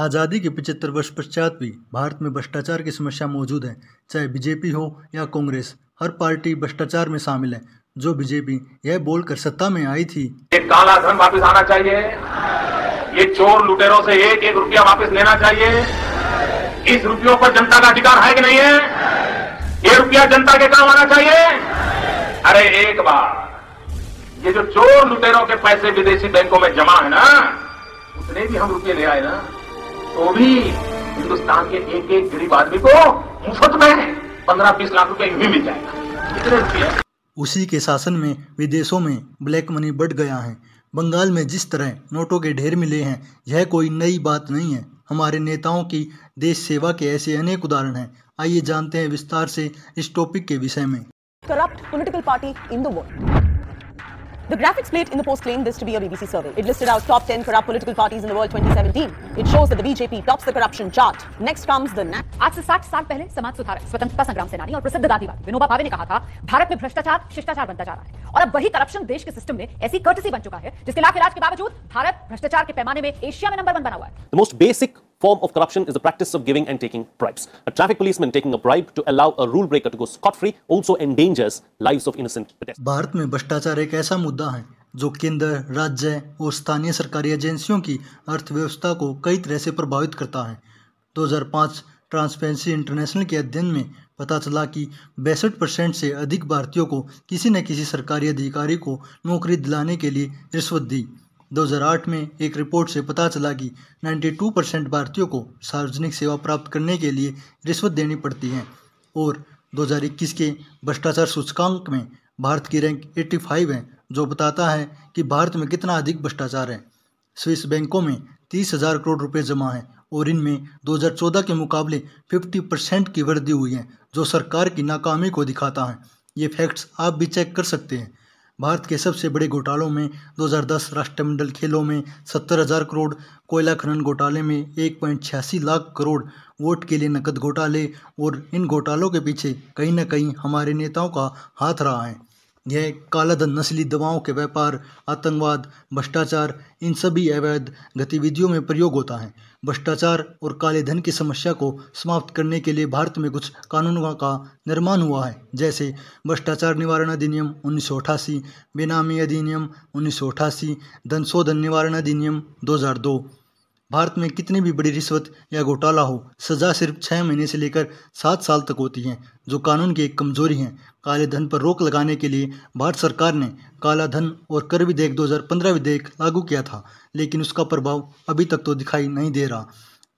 आज़ादी के पचहत्तर वर्ष पश्चात भी भारत में भ्रष्टाचार की समस्या मौजूद है चाहे बीजेपी हो या कांग्रेस हर पार्टी भ्रष्टाचार में शामिल है जो बीजेपी यह बोलकर सत्ता में आई थी ये काला धन वापस आना चाहिए ये चोर लुटेरों से एक एक रुपया वापस लेना चाहिए इस रुपयों पर जनता का अधिकार है कि नहीं है ये रुपया जनता के काम आना चाहिए अरे एक बार ये जो चोर लुटेरों के पैसे विदेशी बैंकों में जमा है ना उतने भी हम रुपये ले आए ना तो भी हिंदुस्तान के एक एक गरीब आदमी को मुफ्त में पंद्रह बीस लाख रुपए भी मिल जाएगा उसी के शासन में विदेशों में ब्लैक मनी बढ़ गया है बंगाल में जिस तरह नोटों के ढेर मिले हैं यह कोई नई बात नहीं है हमारे नेताओं की देश सेवा के ऐसे अनेक उदाहरण हैं आइए जानते हैं विस्तार से इस टॉपिक के विषय में corrupt political party in the world The graphics plate in the post claimed this to be a BBC survey. It listed out top 10 corrupt political parties in the world 2017. It shows that the BJP tops the corruption chart. Next comes the आज से 60 साल पहले समाज सुधारक स्वतंत्रता संग्राम सेनानी और प्रसिद्ध गांधीवाद विनोबा भावे ने कहा था भारत में भ्रष्टाचार शिष्टाचार बनता जा रहा है और अब वही करप्शन देश के सिस्टम में ऐसी कर्टसी बन चुका है जिसके लाख इलाज के बावजूद भारत भ्रष्टाचार के पैमाने में एशिया में नंबर वन बना हुआ है the most basic form of corruption is the practice of giving and taking bribes. A traffic policeman taking a bribe to allow a rule breaker to go scot-free also endangers lives of innocent pedestrians. Bharat में भ्रष्टाचार एक ऐसा मुद्दा है जो केंद्र राज्य और स्थानीय सरकारी एजेंसियों की अर्थव्यवस्था को कई तरह से प्रभावित करता है 2005 ट्रांसपेरेंसी इंटरनेशनल के अध्ययन में पता चला कि बैसठ परसेंट से अधिक भारतीयों को किसी न किसी सरकारी अधिकारी को नौकरी दिलाने के लिए रिश्वत दी 2008 में एक रिपोर्ट से पता चला कि 92 परसेंट भारतीयों को सार्वजनिक सेवा प्राप्त करने के लिए रिश्वत देनी पड़ती है और 2021 के भ्रष्टाचार सूचकांक में भारत की रैंक 85 है जो बताता है कि भारत में कितना अधिक भ्रष्टाचार है स्विस बैंकों में तीस हजार करोड़ रुपए जमा हैं और इनमें 2014 के मुकाबले 50 परसेंट की वृद्धि हुई है जो सरकार की नाकामी को दिखाता है ये फैक्ट्स आप भी चेक कर सकते हैं भारत के सबसे बड़े घोटालों में 2010 राष्ट्रमंडल खेलों में सत्तर हजार करोड़ कोयला खनन घोटाले में एक पॉइंट छियासी लाख करोड़ वोट के लिए नकद घोटाले और इन घोटालों के पीछे कहीं ना कहीं हमारे नेताओं का हाथ रहा है यह कालाधन नस्ली दवाओं के व्यापार आतंकवाद भ्रष्टाचार इन सभी अवैध गतिविधियों में प्रयोग होता है भ्रष्टाचार और काले धन की समस्या को समाप्त करने के लिए भारत में कुछ कानूनों का निर्माण हुआ है जैसे भ्रष्टाचार निवारण अधिनियम उन्नीस सौ अठासी बेनामी अधिनियम उन्नीस सौ अठासी धन शोधन निवारण अधिनियम दो हज़ार दो भारत में कितनी भी बड़ी रिश्वत या घोटाला हो सज़ा सिर्फ छः महीने से लेकर सात साल तक होती है जो कानून की एक कमजोरी है काले धन पर रोक लगाने के लिए भारत सरकार ने काला धन और कर विधेयक 2015 विधेयक लागू किया था लेकिन उसका प्रभाव अभी तक तो दिखाई नहीं दे रहा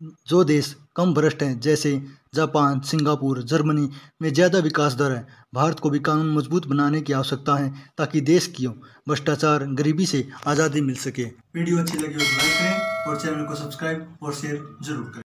जो देश कम भ्रष्ट हैं जैसे जापान सिंगापुर जर्मनी में ज़्यादा विकास दर है भारत को भी कानून मजबूत बनाने की आवश्यकता है ताकि देश की भ्रष्टाचार गरीबी से आज़ादी मिल सके वीडियो अच्छी लगी हो तो लाइक करें और चैनल को सब्सक्राइब और शेयर जरूर करें